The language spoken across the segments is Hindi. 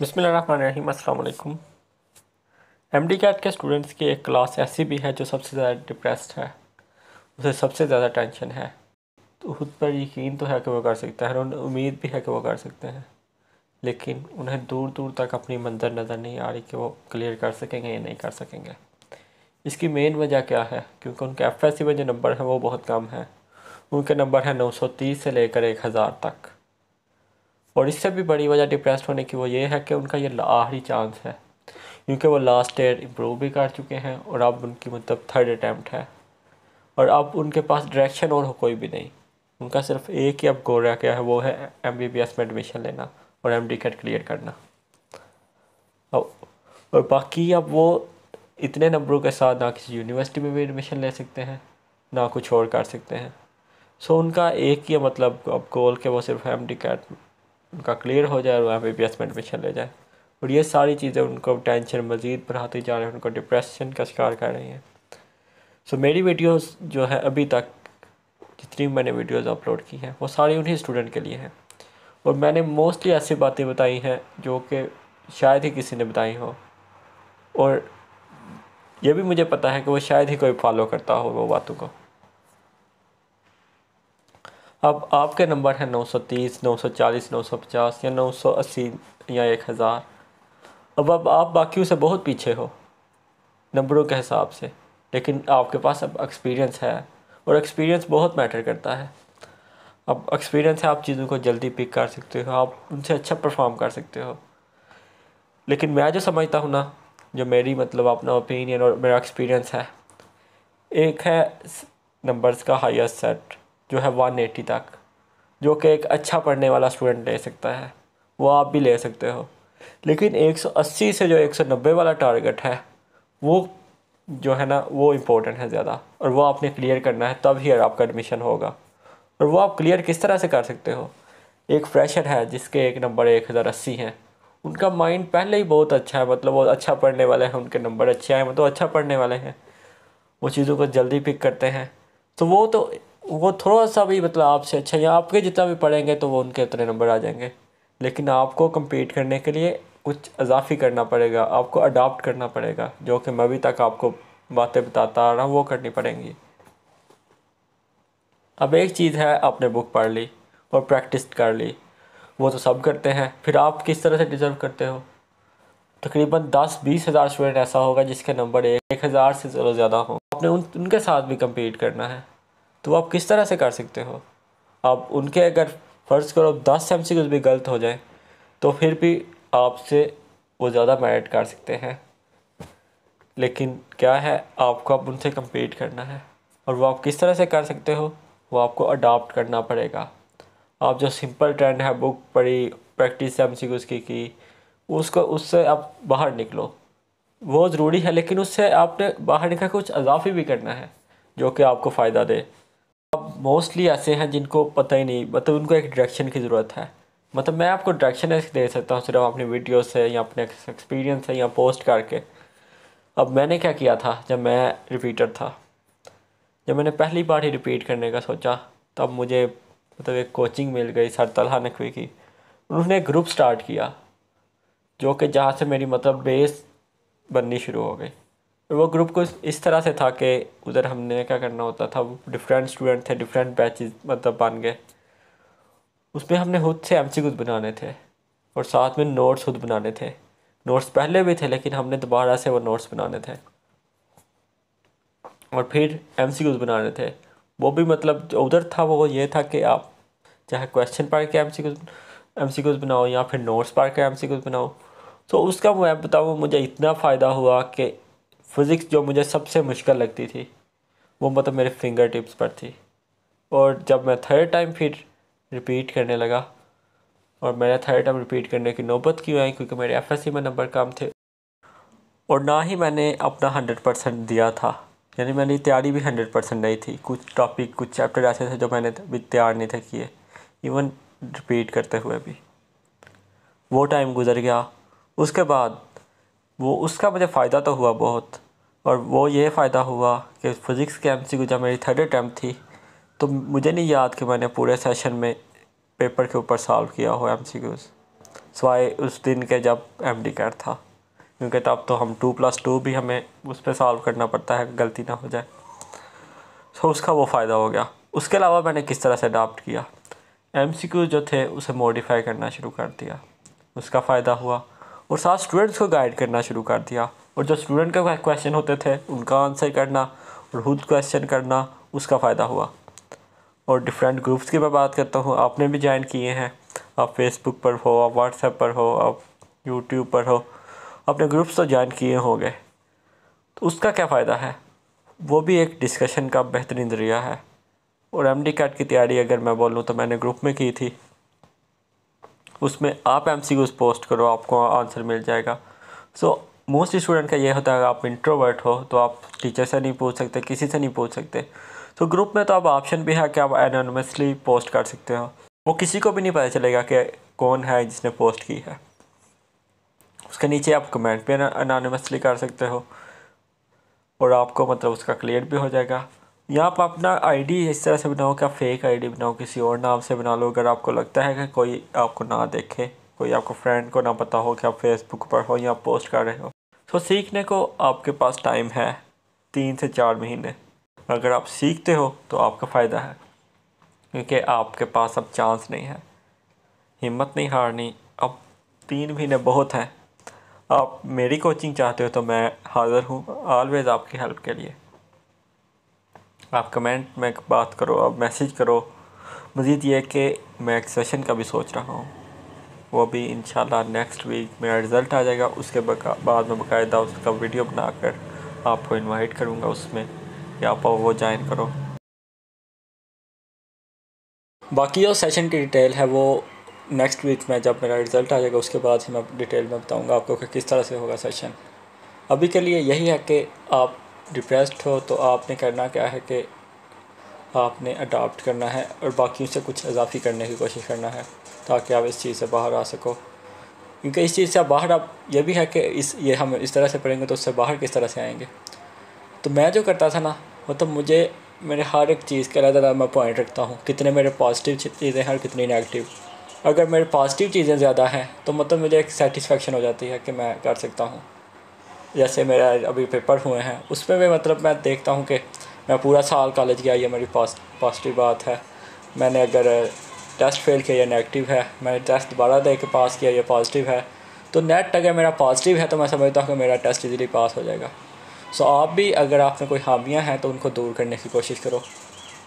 बसमीम अल्लाम एम डी कैट के स्टूडेंट्स की एक क्लास ऐसी भी है जो सबसे ज़्यादा डिप्रेस्ड है उसे सबसे ज़्यादा टेंशन है तो खुद पर यकीन तो है कि वो कर सकते हैं उन्हें उम्मीद भी है कि वो कर सकते हैं लेकिन उन्हें दूर दूर तक अपनी मंजर नज़र नहीं आ रही कि वो क्लियर कर सकेंगे या नहीं कर सकेंगे इसकी मेन वजह क्या है क्योंकि उनके एफ एस सी में जो नंबर है वो बहुत कम है उनके नंबर है नौ सौ तीस से लेकर एक हज़ार तक और इससे भी बड़ी वजह डिप्रेस होने की वो ये है कि उनका ये आखिरी चांस है क्योंकि वो लास्ट ईयर इम्प्रूव भी कर चुके हैं और अब उनकी मतलब थर्ड अटैम्प्ट है और अब उनके पास डायरेक्शन और कोई भी नहीं उनका सिर्फ एक ही अब गोल रह गया है वो है एम बी बी एस में एडमिशन लेना और एम डी कैट क्लियर करना और बाकी अब वो इतने नंबरों के साथ ना किसी यूनिवर्सिटी में भी एडमिशन ले सकते हैं ना कुछ और कर सकते हैं सो उनका एक ही मतलब अब गोल के वो सिर्फ एम डी कैट उनका क्लियर हो जाए और वहाँ बी बेसमेंट में चले जाए और ये सारी चीज़ें उनको टेंशन मज़ीद बढ़ाती जा रही है उनको डिप्रेशन का शिकार कर रही हैं सो so, मेरी वीडियोस जो है अभी तक जितनी मैंने वीडियोस अपलोड की हैं वो सारी उन्हीं स्टूडेंट के लिए हैं और मैंने मोस्टली ऐसी बातें बताई हैं जो कि शायद ही किसी ने बताई हो और यह भी मुझे पता है कि वो शायद ही कोई फॉलो करता हो वो बातों को अब आपके नंबर हैं 930, 940, 950 या 980 या 1000 अब अब आप बाकियों से बहुत पीछे हो नंबरों के हिसाब से लेकिन आपके पास अब एक्सपीरियंस है और एक्सपीरियंस बहुत मैटर करता है अब एक्सपीरियंस है आप चीज़ों को जल्दी पिक कर सकते हो आप उनसे अच्छा परफॉर्म कर सकते हो लेकिन मैं जो समझता हूँ ना जो मेरी मतलब अपना ओपिनियन और मेरा एक्सपीरियंस है एक है नंबर्स का हाईएस्ट सेट जो है वन एटी तक जो कि एक अच्छा पढ़ने वाला स्टूडेंट ले सकता है वो आप भी ले सकते हो लेकिन 180 से जो 190 वाला टारगेट है वो जो है ना वो इम्पोर्टेंट है ज़्यादा और वो आपने क्लियर करना है तब ही आपका एडमिशन होगा और वो आप क्लियर किस तरह से कर सकते हो एक फ्रेशर है जिसके एक नंबर एक हज़ार अस्सी हैं उनका माइंड पहले ही बहुत अच्छा है मतलब वो अच्छा पढ़ने वाले हैं उनके नंबर अच्छे आए मतलब अच्छा पढ़ने वाले हैं वो चीज़ों को जल्दी पिक करते हैं तो वो तो वो थोड़ा सा भी मतलब आपसे अच्छा या आपके जितना भी पढ़ेंगे तो वो उनके उतने नंबर आ जाएंगे लेकिन आपको कम्पीट करने के लिए कुछ अजाफी करना पड़ेगा आपको अडाप्ट करना पड़ेगा जो कि मैं अभी तक आपको बातें बताता आ रहा हूँ वो करनी पड़ेंगी अब एक चीज़ है आपने बुक पढ़ ली और प्रैक्टिस कर ली वो तो सब करते हैं फिर आप किस तरह से डिज़र्व करते हो तकरीबन दस बीस हज़ार स्टूडेंट ऐसा होगा जिसके नंबर एक हज़ार से ज़्यादा हो आपने उन उनके साथ भी कम्पीट करना है तो आप किस तरह से कर सकते हो आप उनके अगर फ़र्ज़ करो दस एम भी गलत हो जाए तो फिर भी आपसे वो ज़्यादा मेरिट कर सकते हैं लेकिन क्या है आपको अब उनसे कम्पीट करना है और वो आप किस तरह से कर सकते हो वो आपको अडाप्ट करना पड़ेगा आप जो सिंपल ट्रेंड है बुक पढ़ी प्रैक्टिस एम की की उसको उससे आप बाहर निकलो वो ज़रूरी है लेकिन उससे आपने बाहर निकल कुछ अजाफी भी करना है जो कि आपको फ़ायदा दे मोस्टली ऐसे हैं जिनको पता ही नहीं मतलब उनको एक डायरेक्शन की ज़रूरत है मतलब मैं आपको डायरेक्शन ऐसे दे सकता हूँ सिर्फ अपनी वीडियो से या अपने एक्सपीरियंस से या पोस्ट करके अब मैंने क्या किया था जब मैं रिपीटर था जब मैंने पहली बार ही रिपीट करने का सोचा तब मुझे मतलब एक कोचिंग मिल गई सर तलहा नकवी की उन्होंने एक ग्रुप स्टार्ट किया जो कि जहाँ से मेरी मतलब बेस बननी शुरू हो गई वो ग्रुप कुछ इस तरह से था कि उधर हमने क्या करना होता था वो डिफरेंट स्टूडेंट थे डिफरेंट बैचेस मतलब बन गए उसमें हमने खुद से एम क्यूज बनाने थे और साथ में नोट्स खुद बनाने थे नोट्स पहले भी थे लेकिन हमने दोबारा से वो नोट्स बनाने थे और फिर एम सी बनाने थे वो भी मतलब जो उधर था वो ये था कि आप चाहे क्वेश्चन पढ़ के एम सी एम सी बनाओ या फिर नोट्स पढ़ के एम सी बनाओ तो उसका मैं बताऊँ मुझे इतना फ़ायदा हुआ कि फिज़िक्स जो मुझे सबसे मुश्किल लगती थी वो मतलब मेरे फिंगर टिप्स पर थी और जब मैं थर्ड टाइम फिर रिपीट करने लगा और मैंने थर्ड टाइम रिपीट करने की नौबत क्यों आई क्योंकि मेरे एफ में नंबर कम थे और ना ही मैंने अपना हंड्रेड परसेंट दिया था यानी मेरी तैयारी भी हंड्रेड परसेंट नहीं थी कुछ टॉपिक कुछ चैप्टर ऐसे थे जो मैंने भी तैयार नहीं थे किए इवन रिपीट करते हुए भी वो टाइम गुजर गया उसके बाद वो उसका मुझे फ़ायदा तो हुआ बहुत और वो ये फ़ायदा हुआ कि फ़िज़िक्स के एम सी जब मेरी थर्ड अटैम्प्ट थी तो मुझे नहीं याद कि मैंने पूरे सेशन में पेपर के ऊपर सॉल्व किया हो एम सी क्यूज़ सवाए उस दिन के जब एम डी कैर था क्योंकि तब तो हम टू प्लस टू भी हमें उस पर सॉल्व करना पड़ता है गलती ना हो जाए सो उसका वो फ़ायदा हो गया उसके अलावा मैंने किस तरह से अडाप्ट किया एम सी क्यूज़ जो थे उसे मॉडिफाई करना शुरू कर दिया उसका फ़ायदा हुआ और साथ स्टूडेंट्स को गाइड करना शुरू कर दिया और जो स्टूडेंट का क्वेश्चन होते थे उनका आंसर करना और खुद क्वेश्चन करना उसका फ़ायदा हुआ और डिफरेंट ग्रुप्स की मैं बात करता हूँ आपने भी ज्वाइन किए हैं आप फेसबुक पर हो आप व्हाट्सएप पर हो आप यूट्यूब पर हो अपने ग्रुप्स तो ज्वाइन किए होंगे तो उसका क्या फ़ायदा है वो भी एक डिस्कशन का बेहतरीन ज़रिया है और एम डी कैट की तैयारी अगर मैं बोलूँ तो मैंने ग्रुप में की थी उसमें आप एम पोस्ट करो आपको आंसर मिल जाएगा सो मोस्ट स्टूडेंट का ये होता है अगर आप इंट्रोवर्ट हो तो आप टीचर से नहीं पूछ सकते किसी से नहीं पूछ सकते तो ग्रुप में तो अब ऑप्शन भी है कि आप एनोनमसली पोस्ट कर सकते हो वो किसी को भी नहीं पता चलेगा कि कौन है जिसने पोस्ट की है उसके नीचे आप कमेंट भी अनोनमसली कर सकते हो और आपको मतलब उसका क्लियर भी हो जाएगा यहाँ पर अपना आईडी इस तरह से बनाओ क्या फेक आईडी बनाओ किसी और नाम से बना लो अगर आपको लगता है कि कोई आपको ना देखे कोई आपको फ्रेंड को ना पता हो कि आप फेसबुक पर हो या पोस्ट कर रहे हो तो सीखने को आपके पास टाइम है तीन से चार महीने अगर आप सीखते हो तो आपका फ़ायदा है क्योंकि आपके पास अब चांस नहीं है हिम्मत नहीं हारनी अब तीन महीने बहुत हैं आप मेरी कोचिंग चाहते हो तो मैं हाज़िर हूँ ऑलवेज़ आपकी हेल्प के लिए आप कमेंट में बात करो आप मैसेज करो मज़ीद ये कि मैं एक सेशन का भी सोच रहा हूँ वो भी इन नेक्स्ट वीक मेरा रिज़ल्ट आ जाएगा उसके बाद में बाकायदा उसका वीडियो बना कर आपको इनवाइट करूँगा उसमें या आप वो ज्वाइन करो बाकी जो सेशन की डिटेल है वो नेक्स्ट वीक में जब मेरा रिज़ल्ट आ जाएगा उसके बाद ही मैं डिटेल में बताऊँगा आपको कि किस तरह से होगा सेशन अभी के लिए यही है कि आप डिप्रेस्ड हो तो आपने करना क्या है कि आपने अडाप्ट करना है और बाकी से कुछ इजाफी करने की कोशिश करना है ताकि आप इस चीज़ से बाहर आ सको क्योंकि इस चीज़ से आप बाहर आप यह भी है कि इस ये हम इस तरह से पढ़ेंगे तो उससे बाहर किस तरह से आएंगे तो मैं जो करता था ना वो मतलब तो मुझे मेरे हर एक चीज़ अलग अलग मैं पॉइंट रखता हूँ कितने मेरे पॉजिटिव चीज़ें हैं और कितनी नेगेटिव अगर मेरे पॉजिटिव चीज़ें ज़्यादा हैं तो मतलब मुझे एक सेटिस्फेक्शन हो जाती है कि मैं कर सकता हूँ जैसे मेरा अभी पेपर हुए हैं उसमें भी मतलब मैं देखता हूँ कि मैं पूरा साल कॉलेज गया ये मेरी पॉजिटिव बात है मैंने अगर टेस्ट फेल किया ये नेगेटिव है मैंने टेस्ट दोबारा दे के पास किया ये पॉजिटिव है तो नेट अगर मेरा पॉजिटिव है तो मैं समझता हूँ कि मेरा टेस्ट इजीली पास हो जाएगा सो आप भी अगर आप में कोई हामियाँ हैं तो उनको दूर करने की कोशिश करो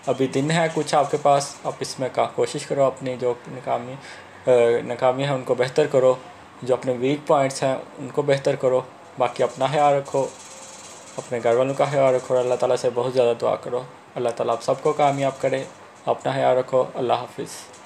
अभी दिन है कुछ आपके पास आप इसमें का कोशिश करो अपनी जो नाकामी नाकामियाँ हैं उनको बेहतर करो जो अपने वीक पॉइंट्स हैं उनको बेहतर करो बाकी अपना ख्याल रखो अपने घर वालों का ख्याल रखो और अल्लाह ताला से बहुत ज़्यादा दुआ करो अल्लाह ताला आप सबको कामयाब करे अपना ख्याल रखो अल्लाह हाफिज़